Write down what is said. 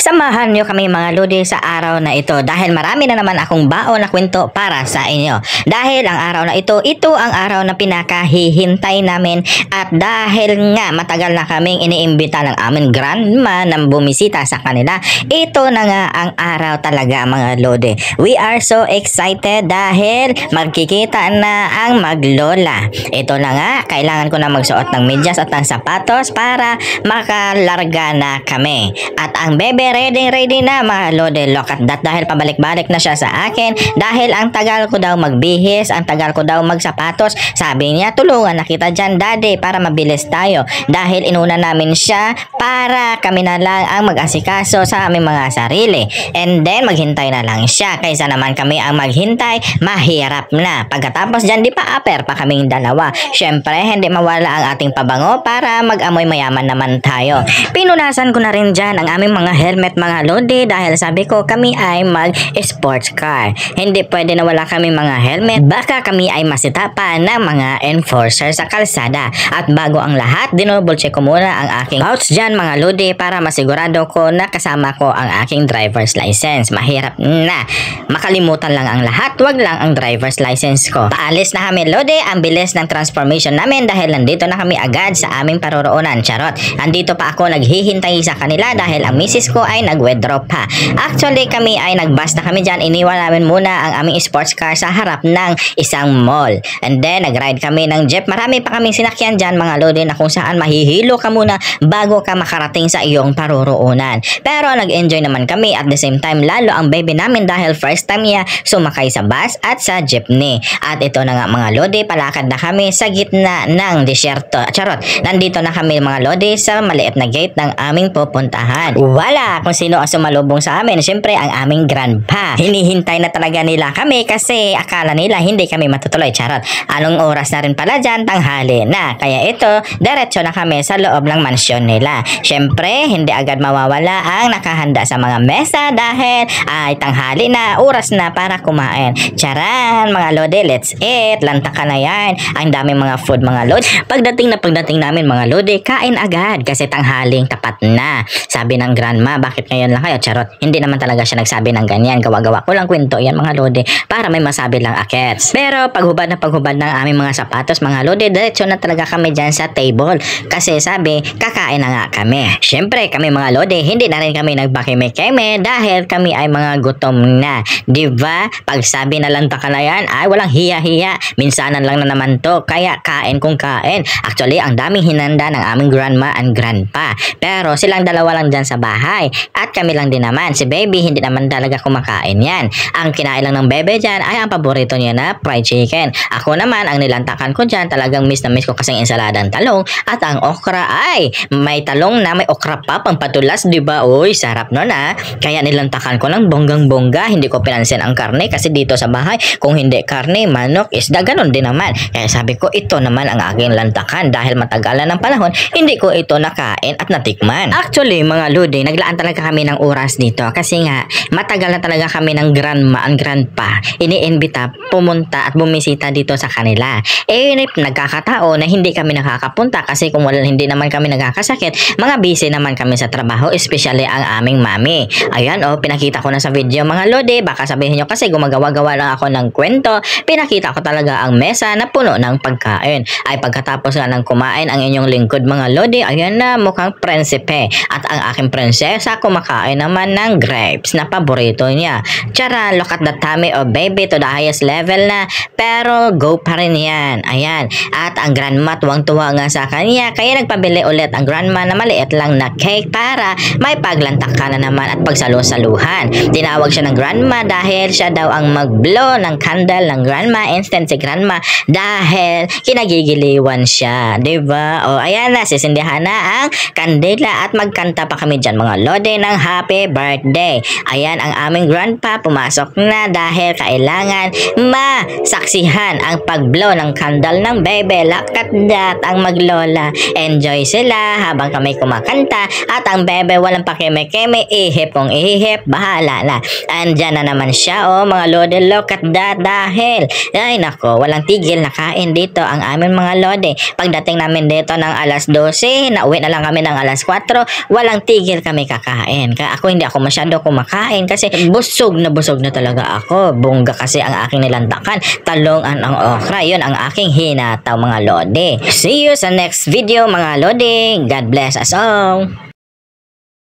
Samahan nyo kami mga Lodi sa araw na ito dahil marami na naman akong baon na kwento para sa inyo. Dahil ang araw na ito, ito ang araw na pinakahihintay namin at dahil nga matagal na kaming iniimbita ng aming grandma ng bumisita sa kanila, ito na nga ang araw talaga mga Lodi. We are so excited dahil magkikita na ang maglola. Ito na nga, kailangan ko na magsuot ng medyas at ng sapatos para makalarga na kami. At ang bebe ready ready na mga lode look at that dahil pabalik-balik na siya sa akin dahil ang tagal ko daw magbihis ang tagal ko daw magsapatos sabi niya tulungan na kita dyan daddy para mabilis tayo dahil inuna namin siya para kami na lang ang mag-asikaso sa aming mga sarili and then maghintay na lang siya kaysa naman kami ang maghintay mahirap na pagkatapos dyan di pa upper pa kaming dalawa syempre hindi mawala ang ating pabango para mag-amoy mayaman naman tayo pinunasan ko na rin dyan ang aming mga helmet helmet mga lodi dahil sabi ko kami ay mag sports car. Hindi pwede na wala kami mga helmet. Baka kami ay masitapan ng mga enforcer sa kalsada. At bago ang lahat, dinoble ko muna ang aking pouch dyan mga lodi para masigurado ko na kasama ko ang aking driver's license. Mahirap na. Makalimutan lang ang lahat. Wag lang ang driver's license ko. Paalis na kami lodi. Ang bilis ng transformation namin dahil nandito na kami agad sa aming paroroonan. Charot. Nandito pa ako naghihintay sa kanila dahil ang misis ko ay nag-withdraw pa. Actually, kami ay nagbasta kami dyan. Iniwan namin muna ang aming sports car sa harap ng isang mall. And then, nag-ride kami ng jeep. Marami pa kaming sinakyan dyan mga lodi na kung saan mahihilo ka muna bago ka makarating sa iyong paruroonan. Pero nag-enjoy naman kami at the same time lalo ang baby namin dahil first time niya sumakay sa bus at sa jeepney. At ito na nga mga lodi, palakad na kami sa gitna ng disyerto. Charot, nandito na kami mga lodi sa maliit na gate ng aming pupuntahan. Wala kung sino ang sumalubong sa amin. Siyempre, ang aming grandpa. Hinihintay na talaga nila kami kasi akala nila hindi kami matutuloy. Charot. Anong oras na rin pala dyan? Tanghali na. Kaya ito, diretso na kami sa loob ng mansyon nila. Siyempre, hindi agad mawawala ang nakahanda sa mga mesa dahil ay tanghali na, oras na para kumain. Charan, mga lode, let's eat. Lantakan na yan. Ang dami mga food, mga lode. Pagdating na pagdating namin, mga lode, kain agad kasi tanghaling tapat na. Sabi ng grandma, bakit ngayon lang kayo, charot. Hindi naman talaga siya nagsabi ng ganyan, gawa-gawa ko lang kwento yan mga lode, para may masabi lang akets. Pero paghubad na paghubad ng aming mga sapatos mga lode, diretso na talaga kami dyan sa table. Kasi sabi, kakain na nga kami. syempre kami mga lode, hindi na rin kami nagbakime-keme dahil kami ay mga gutom na. Di ba? Pag sabi na lang yan ay walang hiya-hiya. Minsanan lang na naman to, kaya kain kung kain. Actually, ang daming hinanda ng aming grandma and grandpa. Pero silang dalawa lang dyan sa bahay. At kami lang din naman. Si baby hindi naman talaga kumakain yan. Ang kinain lang ng bebe dyan ay ang paborito niya na fried chicken. Ako naman, ang nilantakan ko dyan, talagang miss na miss ko kasing ensaladang talong at ang okra ay may talong na may okra pa pang patulas, di ba? Uy, sarap nun ah. Kaya nilantakan ko lang bonggang-bongga. Hindi ko pinansin ang karne kasi dito sa bahay, kung hindi karne, manok, isda, ganun din naman. Kaya sabi ko, ito naman ang aking lantakan dahil matagalan ng panahon, hindi ko ito nakain at natikman. Actually, mga Lodi, naglaan talaga kami ng oras dito kasi nga matagal na talaga kami ng grandma and grandpa iniimbita pumunta at bumisita dito sa kanila. Eh yun nagkakatao na hindi kami nakakapunta kasi kung wala hindi naman kami nagkakasakit, mga busy naman kami sa trabaho especially ang aming mami. Ayan oh, pinakita ko na sa video mga lode, baka sabihin nyo kasi gumagawa-gawa lang ako ng kwento, pinakita ko talaga ang mesa na puno ng pagkain. Ay pagkatapos nga ng kumain ang inyong lingkod mga lode, ayan na mukhang prinsipe at ang aking prinsesa siya kumakain naman ng grapes na paborito niya. Tara, look at the tummy of oh, baby to the highest level na pero go pa rin yan. Ayan. At ang grandma tuwang-tuwa nga sa kanya kaya nagpabili ulit ang grandma na maliit lang na cake para may paglantak ka na naman at pagsalo-saluhan. Tinawag siya ng grandma dahil siya daw ang mag-blow ng candle ng grandma instant si grandma dahil kinagigiliwan siya. ba? Diba? Oh, o ayan na, sisindihan na ang kandila at magkanta pa kami dyan mga lol din ng happy birthday. Ayan ang aming grandpa pumasok na dahil kailangan masaksihan ang pagblow ng candle ng bebe. Lakat dat ang maglola. Enjoy sila habang kami kumakanta at ang bebe walang pakeme-keme. Ihip kong ihip, bahala na. Andyan na naman siya o oh, mga lode lokat dat dahil. Ay nako, walang tigil na kain dito ang aming mga lode. Pagdating namin dito ng alas 12, nauwi na lang kami ng alas 4, walang tigil kami kakain kumakain. Kaya ako hindi ako masyado kumakain kasi busog na busog na talaga ako. Bungga kasi ang aking nilantakan. Talongan ang okra. Yun ang aking hinataw mga lodi. See you sa next video mga lode. God bless us all.